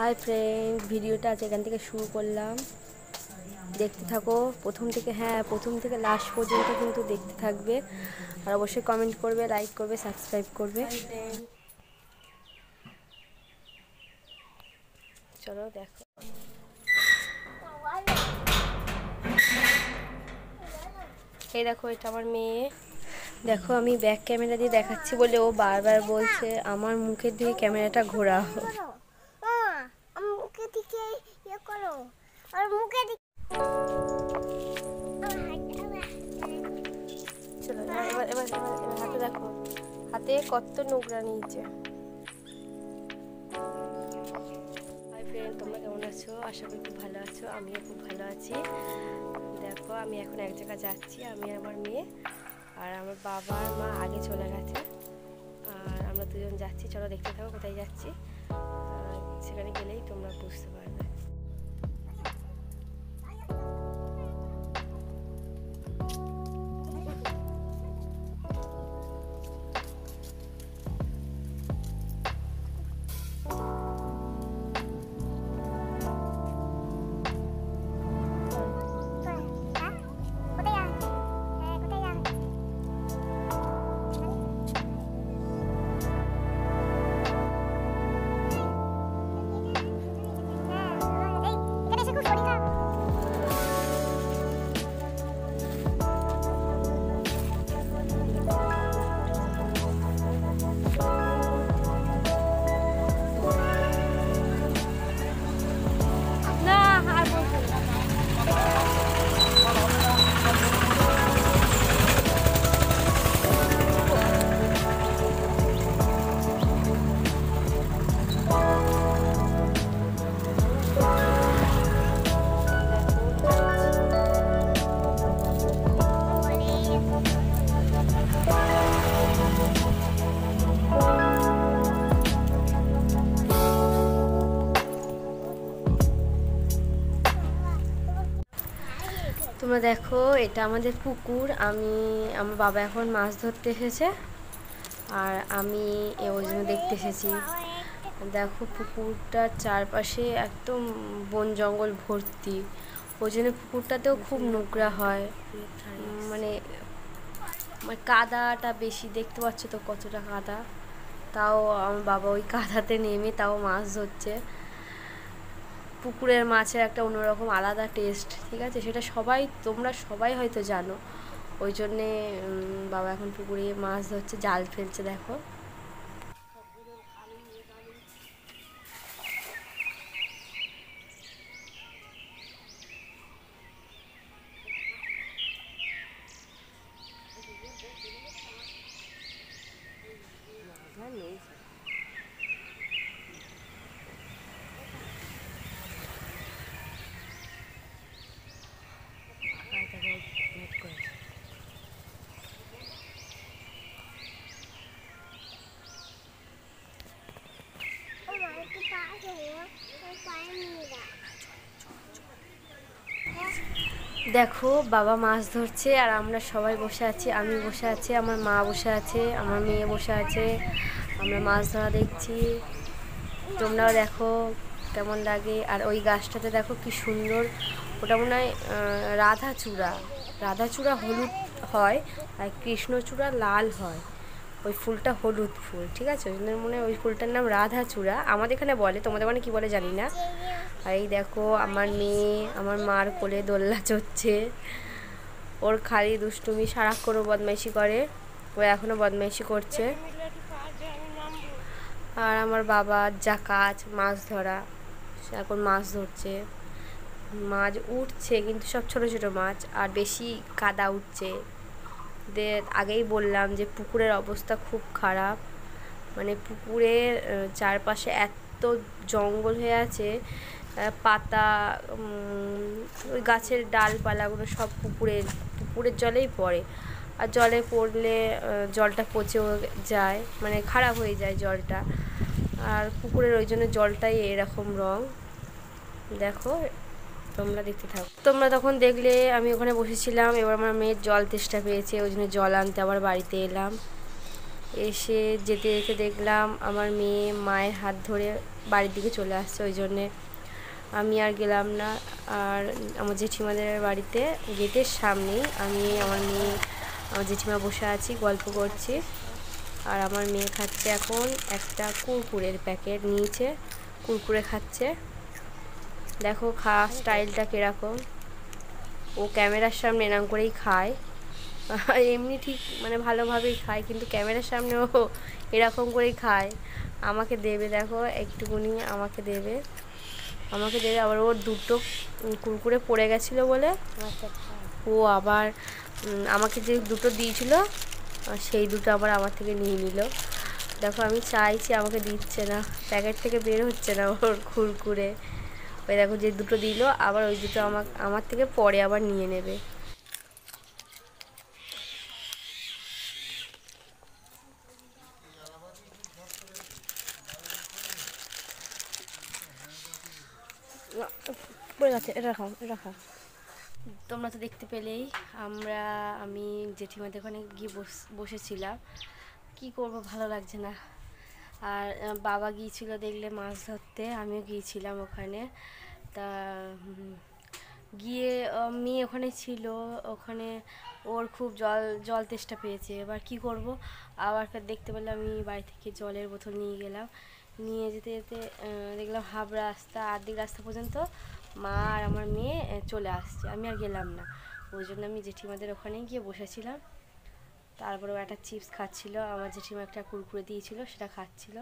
Hi friend ভিডিওটা আজ এখান থেকে শুরু করলাম দেখতে থাকো প্রথম থেকে হ্যাঁ প্রথম থেকে লাস্ট পর্যন্ত কিন্তু দেখতে থাকবে আর অবশ্যই কমেন্ট করবে লাইক করবে সাবস্ক্রাইব করবে চলো দেখো এই দেখো এটা আমার মেয়ে দেখো আমি ব্যাক ক্যামেরা দিয়ে দেখাচ্ছি বলে ও বারবার বলছে আমার মুখের দিকে ক্যামেরাটা ঘোরাও হাতে দেখো হাতে কত নোংরা নিয়েছে হাই ফ্রেন্ড তোমরা কেমন আছো আশা করি খুব ভালো আছো আমিও খুব ভালো আছি দেখো আমি এখন এক জায়গায় যাচ্ছি আমি আমার মেয়ে আর আমার বাবা আর মা আগে চলে গেছে আর আমরা দুজন যাচ্ছি চলো দেখতে থাকো কোথায় যাচ্ছি সেখানে গেলেই তোমরা বুঝতে পারবে তোমরা দেখো এটা আমাদের পুকুর আমি আমার বাবা এখন মাছ ধরতে এসেছে আর আমি ওই জন্য দেখতে এসেছি দেখো পুকুরটার চারপাশে একদম বন জঙ্গল ভর্তি ওই জন্য পুকুরটাতেও খুব নোংরা হয় মানে মানে কাদাটা বেশি দেখতে পাচ্ছ তো কতটা কাদা তাও আমার বাবা ওই কাদাতে নেমে তাও মাছ ধরছে পুকুরের মাছের একটা অন্যরকম আলাদা টেস্ট ঠিক আছে সেটা সবাই তোমরা সবাই হয়তো জানো ওই জন্যে বাবা এখন পুকুরে মাছ ধরছে জাল ফেলছে দেখো দেখো বাবা মাছ ধরছে আর আমরা সবাই বসে আছি আমি বসে আছি আমার মা বসে আছে আমার মেয়ে বসে আছে আমরা মাছ ধরা দেখছি তোমরাও দেখো কেমন লাগে আর ওই গাছটাতে দেখো কি সুন্দর ওটা মনে হয় রাধাচূড়া রাধাচূড়া হলুদ হয় আর কৃষ্ণচূড়া লাল হয় ওই ফুলটা হলুদ ফুল ঠিক আছে ওই জন্য মনে ওই ফুলটার নাম রাধা চূড়া আমাদের এখানে বলে তোমাদের মানে কি বলে জানি না আর এই দেখো আমার মেয়ে আমার মার কোলে দোল্লা চড়ছে ওর খালি দুষ্টুমি সারাক্ষণও বদমাইশি করে ও এখনও বদমাইশি করছে আর আমার বাবার যা কাজ মাছ ধরা এখন মাছ ধরছে মাছ উঠছে কিন্তু সব ছোট ছোট মাছ আর বেশি কাদা উঠছে দিয়ে আগেই বললাম যে পুকুরের অবস্থা খুব খারাপ মানে পুকুরের চারপাশে এত জঙ্গল হয়ে আছে পাতা ওই গাছের ডালপালাগুলো সব পুকুরের পুকুরের জলেই পড়ে আর জলে পড়লে জলটা পচেও যায় মানে খারাপ হয়ে যায় জলটা আর পুকুরের ওই জন্য জলটাই এরকম রং দেখো তোমরা দেখতে থাকো তোমরা তখন দেখলে আমি ওখানে বসেছিলাম এবার আমার মেয়ের জল তেষ্টা পেয়েছে ওই জন্য জল আনতে আবার বাড়িতে এলাম এসে যেতে যেতে দেখলাম আমার মেয়ে মায়ের হাত ধরে বাড়ির দিকে চলে আসছে ওই জন্যে আমি আর গেলাম না আর আমার জেঠিমাদের বাড়িতে গেটের সামনেই আমি আমার মেয়ে আমার জেঠিমা বসে আছি গল্প করছি আর আমার মেয়ে খাচ্ছে এখন একটা কুরকুরের প্যাকেট নিয়েছে কুরকুরে খাচ্ছে দেখো খা স্টাইলটা কীরকম ও ক্যামেরার সামনে এরম করেই খায় এমনি ঠিক মানে ভালোভাবেই খায় কিন্তু ক্যামেরার সামনে ও এরকম করেই খায় আমাকে দেবে দেখো একটুকুনি আমাকে দেবে আমাকে দেবে আবার ওর দুটো কুরকুরে পড়ে গেছিলো বলে আচ্ছা, আচ্ছা। ও আবার আমাকে যে দুটো দিয়েছিল সেই দুটো আবার আমার থেকে নিয়ে নিল দেখো আমি চাইছি আমাকে দিচ্ছে না প্যাকেট থেকে বের হচ্ছে না ওর কুরকুরে ওই দেখো যে দুটো দিল আবার ওই দুটো আমার আমার থেকে পরে আবার নিয়ে নেবে তোমরা তো দেখতে পেলেই আমরা আমি জেঠিমাদের ওখানে গিয়ে বসেছিলাম কি করব ভালো লাগছে না আর বাবা গিয়েছিল দেখলে মাছ ধরতে আমিও গিয়েছিলাম ওখানে তা গিয়ে মেয়ে ওখানে ছিল ওখানে ওর খুব জল জল তেষ্টা পেয়েছে এবার কি করব আবার দেখতে পেলে আমি বাড়ি থেকে জলের বোতল নিয়ে গেলাম নিয়ে যেতে যেতে দেখলাম হাফ রাস্তা আর্ধেক রাস্তা পর্যন্ত মা আর আমার মেয়ে চলে আসছে আমি আর গেলাম না ওই জন্য আমি জেঠিমাদের ওখানেই গিয়ে বসেছিলাম তারপরেও একটা চিপস খাচ্ছিলো আমার জেঠিমা একটা কুরকুরে দিয়েছিল সেটা খাচ্ছিল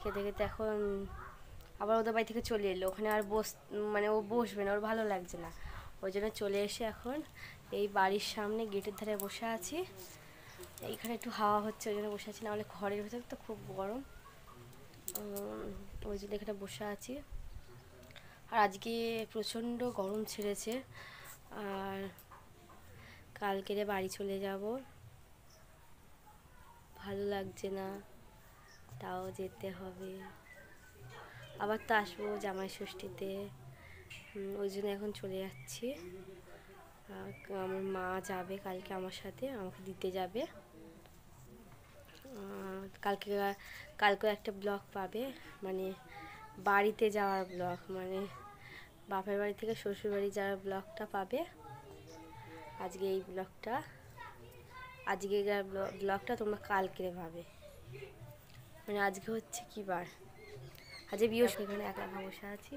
খেতে খেতে এখন আবার ওদের বাড়ি থেকে চলে এলো ওখানে আর বস মানে ও বসবে না ওর ভালো লাগছে না ওই জন্য চলে এসে এখন এই বাড়ির সামনে গেটের ধারে বসে আছি এইখানে একটু হাওয়া হচ্ছে ওই জন্য বসে আছি না হলে ঘরের ভেতরে তো খুব গরম ওই জন্য এখানে বসে আছি আর আজকে প্রচণ্ড গরম ছেড়েছে আর কালকেরে বাড়ি চলে যাব ভালো লাগছে না তাও যেতে হবে আবার তো আসবো জামাই ষষ্ঠীতে ওই জন্য এখন চলে যাচ্ছি আমার মা যাবে কালকে আমার সাথে আমাকে দিতে যাবে কালকে কালকে একটা ব্লগ পাবে মানে বাড়িতে যাওয়ার ব্লগ মানে বাপের বাড়ি থেকে শ্বশুর বাড়ি যাওয়ার ব্লগটা পাবে আজকে এই ব্লগটা আজকে ব্লগটা তোমরা কালকে ভাবে মানে আজকে হচ্ছে কি বার আজকে বিয়ে সেখানে একা একা বসে আছি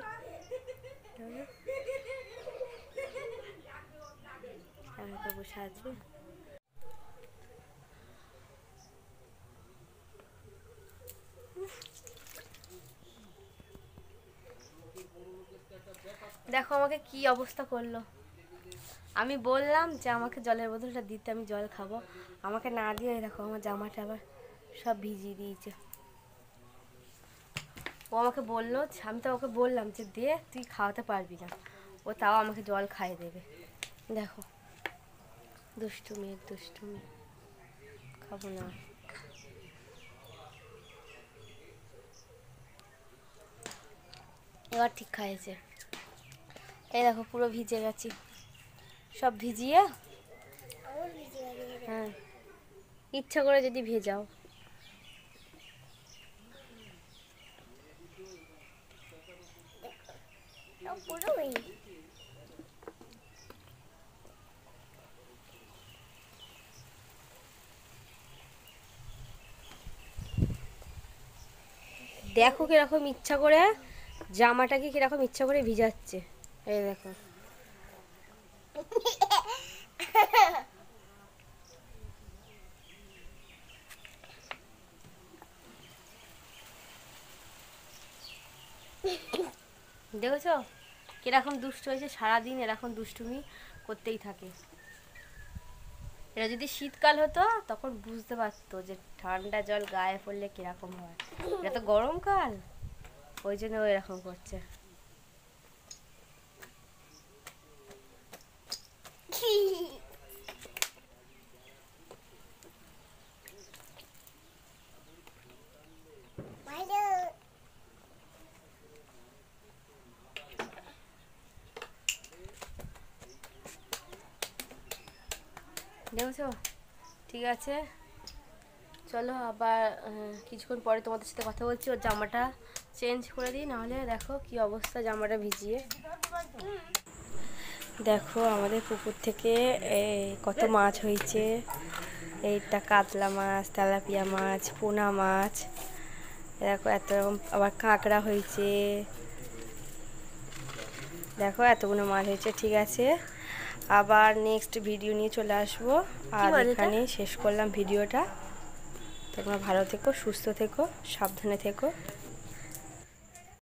বসে আছি দেখো আমাকে কি অবস্থা করলো আমি বললাম যে আমাকে জলের বোতলটা দিতে আমি জল খাবো আমাকে না দিয়ে দেখো আমার জামাটা আবার সব ভিজিয়ে দিয়েছে ও আমাকে বললো আমি তো ওকে বললাম যে দে তুই খাওয়াতে পারবি না ও তাও আমাকে জল খাইয়ে দেবে দেখো দুষ্টুমি দুষ্টুমি খাবো না এবার ঠিক খাইয়েছে এই দেখো পুরো ভিজে গেছি সব ভিজিয়ে হ্যাঁ ইচ্ছা করে যদি ভেজাও দেখো কিরকম ইচ্ছা করে জামাটাকে কিরকম ইচ্ছা করে ভিজাচ্ছে এই দেখো দেখেছ কিরকম দুষ্ট হয়েছে সারাদিন এরকম দুষ্টুমি করতেই থাকে এটা যদি শীতকাল হতো তখন বুঝতে পারতো যে ঠান্ডা জল গায়ে পড়লে কিরকম হয় এটা তো গরমকাল ওই জন্য এরকম করছে দেখেছো ঠিক আছে চলো আবার কিছুক্ষণ পরে তোমাদের সাথে কথা বলছি ওর জামাটা চেঞ্জ করে দিই নাহলে দেখো কি অবস্থা জামাটা ভিজিয়ে দেখো আমাদের পুকুর থেকে কত মাছ হয়েছে এইটা কাতলা মাছ তেলাপিয়া মাছ পোনা মাছ দেখো এত রকম আবার কাঁকড়া হয়েছে দেখো এতগুলো মাছ হয়েছে ঠিক আছে আবার নেক্সট ভিডিও নিয়ে চলে আসবো আর এখানে শেষ করলাম ভিডিওটা তোমরা ভালো থেকো সুস্থ থেকো সাবধানে থেকো